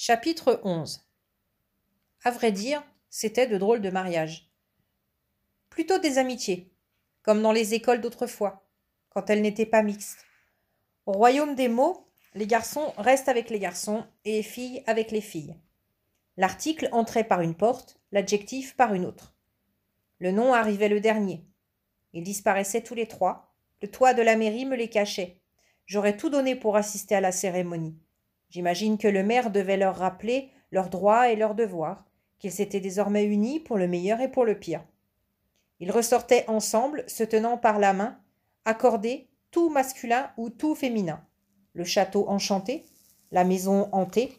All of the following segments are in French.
Chapitre 11 À vrai dire, c'était de drôles de mariages. Plutôt des amitiés, comme dans les écoles d'autrefois, quand elles n'étaient pas mixtes. Au royaume des mots, les garçons restent avec les garçons et les filles avec les filles. L'article entrait par une porte, l'adjectif par une autre. Le nom arrivait le dernier. Ils disparaissaient tous les trois. Le toit de la mairie me les cachait. J'aurais tout donné pour assister à la cérémonie. J'imagine que le maire devait leur rappeler leurs droits et leurs devoirs, qu'ils s'étaient désormais unis pour le meilleur et pour le pire. Ils ressortaient ensemble, se tenant par la main, accordés, tout masculin ou tout féminin. Le château enchanté, la maison hantée.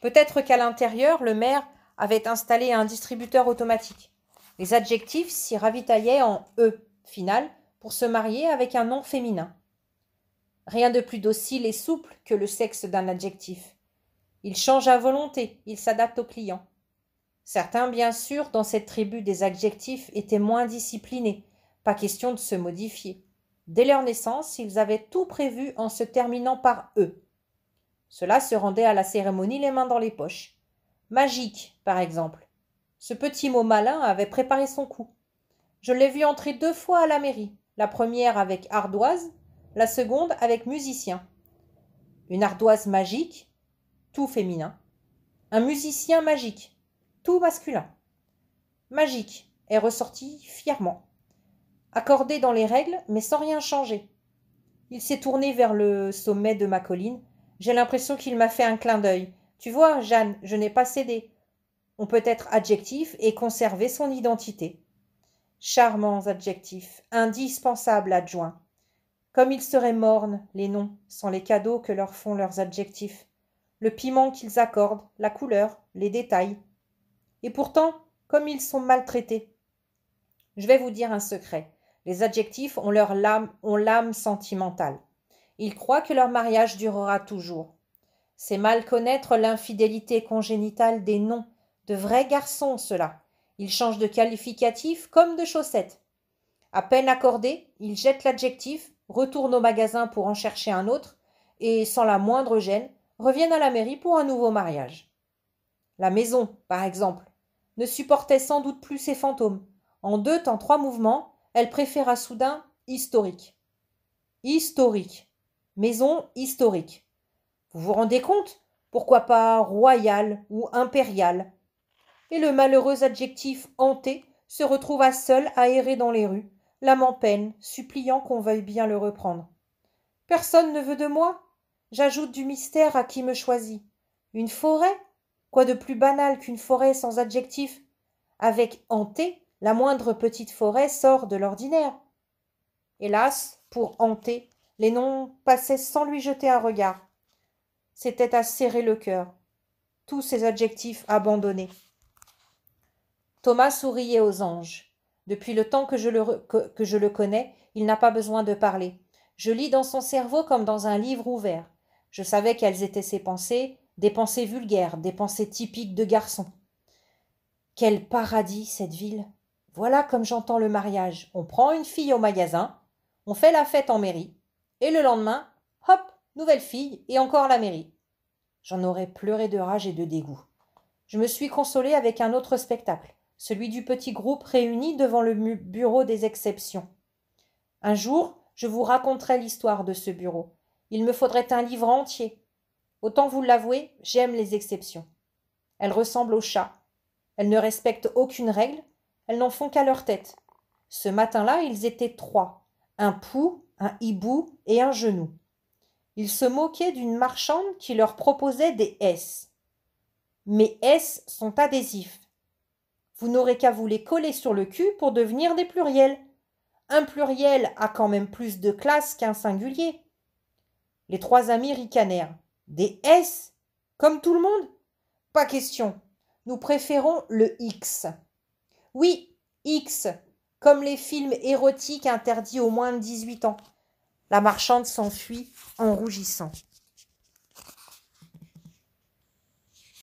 Peut-être qu'à l'intérieur, le maire avait installé un distributeur automatique. Les adjectifs s'y ravitaillaient en E final pour se marier avec un nom féminin. Rien de plus docile et souple que le sexe d'un adjectif. Il change à volonté, il s'adapte aux clients. Certains, bien sûr, dans cette tribu des adjectifs étaient moins disciplinés, pas question de se modifier. Dès leur naissance, ils avaient tout prévu en se terminant par eux. Cela se rendait à la cérémonie les mains dans les poches. Magique, par exemple. Ce petit mot malin avait préparé son coup. Je l'ai vu entrer deux fois à la mairie, la première avec ardoise la seconde avec musicien. Une ardoise magique, tout féminin. Un musicien magique, tout masculin. Magique est ressorti fièrement, accordé dans les règles, mais sans rien changer. Il s'est tourné vers le sommet de ma colline. J'ai l'impression qu'il m'a fait un clin d'œil. Tu vois, Jeanne, je n'ai pas cédé. On peut être adjectif et conserver son identité. Charmants adjectifs, indispensables adjoints. Comme ils seraient mornes, les noms, sans les cadeaux que leur font leurs adjectifs, le piment qu'ils accordent, la couleur, les détails. Et pourtant, comme ils sont maltraités. Je vais vous dire un secret. Les adjectifs ont leur lame, ont l'âme sentimentale. Ils croient que leur mariage durera toujours. C'est mal connaître l'infidélité congénitale des noms. De vrais garçons, cela. Ils changent de qualificatif comme de chaussettes. À peine accordé, ils jettent l'adjectif retournent au magasin pour en chercher un autre, et sans la moindre gêne, reviennent à la mairie pour un nouveau mariage. La maison, par exemple, ne supportait sans doute plus ses fantômes. En deux temps trois mouvements, elle préféra soudain historique. Historique. Maison historique. Vous vous rendez compte Pourquoi pas royal » ou impérial » Et le malheureux adjectif hanté se retrouva seul à errer dans les rues, l'âme en peine, suppliant qu'on veuille bien le reprendre. Personne ne veut de moi. J'ajoute du mystère à qui me choisit. Une forêt? Quoi de plus banal qu'une forêt sans adjectif? Avec hanté, la moindre petite forêt sort de l'ordinaire. Hélas, pour hanté, les noms passaient sans lui jeter un regard. C'était à serrer le cœur. Tous ces adjectifs abandonnés. Thomas souriait aux anges. Depuis le temps que je le, que, je le connais, il n'a pas besoin de parler. Je lis dans son cerveau comme dans un livre ouvert. Je savais quelles étaient ses pensées, des pensées vulgaires, des pensées typiques de garçon. Quel paradis cette ville. Voilà comme j'entends le mariage. On prend une fille au magasin, on fait la fête en mairie, et le lendemain, hop, nouvelle fille, et encore la mairie. J'en aurais pleuré de rage et de dégoût. Je me suis consolée avec un autre spectacle celui du petit groupe réuni devant le bureau des exceptions. Un jour, je vous raconterai l'histoire de ce bureau. Il me faudrait un livre entier. Autant vous l'avouer, j'aime les exceptions. Elles ressemblent aux chats. Elles ne respectent aucune règle, elles n'en font qu'à leur tête. Ce matin-là, ils étaient trois un pou, un hibou et un genou. Ils se moquaient d'une marchande qui leur proposait des S. Mes S sont adhésifs. Vous n'aurez qu'à vous les coller sur le cul pour devenir des pluriels. Un pluriel a quand même plus de classe qu'un singulier. Les trois amis ricanèrent. Des S Comme tout le monde Pas question. Nous préférons le X. Oui, X, comme les films érotiques interdits aux moins de 18 ans. La marchande s'enfuit en rougissant.